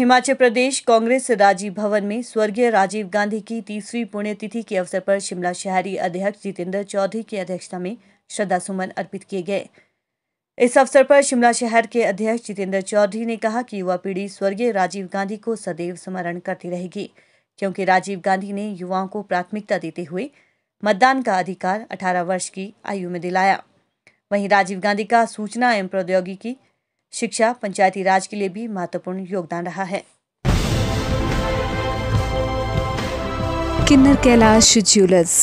हिमाचल प्रदेश कांग्रेस राजीव भवन में स्वर्गीय राजीव गांधी की तीसरी पुण्यतिथि के अवसर पर शिमला शहरी अध्यक्ष जितेंद्र चौधरी की अध्यक्षता में श्रद्धा सुमन अर्पित किए गए इस अवसर पर शिमला शहर के अध्यक्ष जितेंद्र चौधरी ने कहा कि युवा पीढ़ी स्वर्गीय राजीव गांधी को सदैव स्मरण करती रहेगी क्योंकि राजीव गांधी ने युवाओं को प्राथमिकता देते हुए मतदान का अधिकार 18 वर्ष की आयु में दिलाया वहीं राजीव गांधी का सूचना एवं प्रौद्योगिकी शिक्षा पंचायती राज के लिए भी महत्वपूर्ण योगदान रहा है किन्नर कैलाश ज्वेलर्स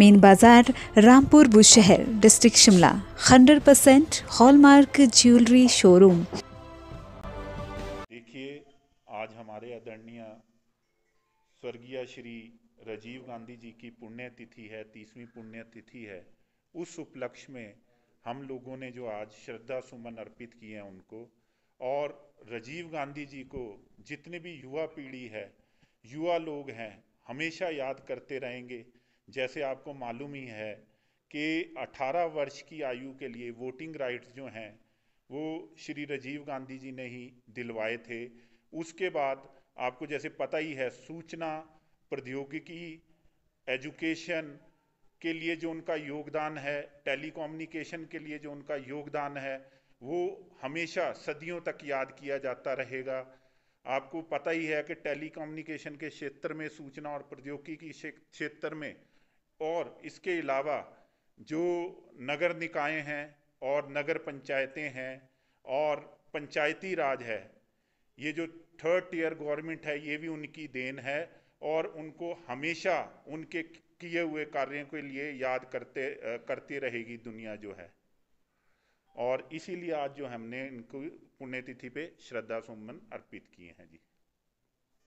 मेन बाजार Rampur Bushahr district Shimla hundred percent hallmark jewellery showroom देखिए आज हमारे आदरणीय स्वर्गीय श्री राजीव गांधी जी की पुण्यतिथि है तीसवीं पुण्यतिथि है उस उपलक्ष्य में हम लोगों ने जो आज श्रद्धा सुमन अर्पित किए हैं उनको और राजीव गांधी जी को जितने भी युवा पीढ़ी है युवा लोग हैं हमेशा याद करते रहेंगे जैसे आपको मालूम ही है कि 18 वर्ष की आयु के लिए वोटिंग राइट्स जो हैं वो श्री राजीव गांधी जी ने ही दिलवाए थे उसके बाद आपको जैसे पता ही है सूचना प्रौद्योगिकी एजुकेशन के लिए जो उनका योगदान है टेलीकम्युनिकेशन के लिए जो उनका योगदान है वो हमेशा सदियों तक याद किया जाता रहेगा आपको पता ही है कि टेलीकम्युनिकेशन के क्षेत्र में सूचना और प्रौद्योगिकी क्षेत्र में और इसके अलावा जो नगर निकाय हैं और नगर पंचायतें हैं और पंचायती राज है ये जो थर्ड ईयर गवर्नमेंट है ये भी उनकी देन है और उनको हमेशा उनके किए हुए कार्यों के लिए याद करते करती रहेगी दुनिया जो है और इसीलिए आज जो हमने इनको पुण्यतिथि पे श्रद्धा सुमन अर्पित किए हैं जी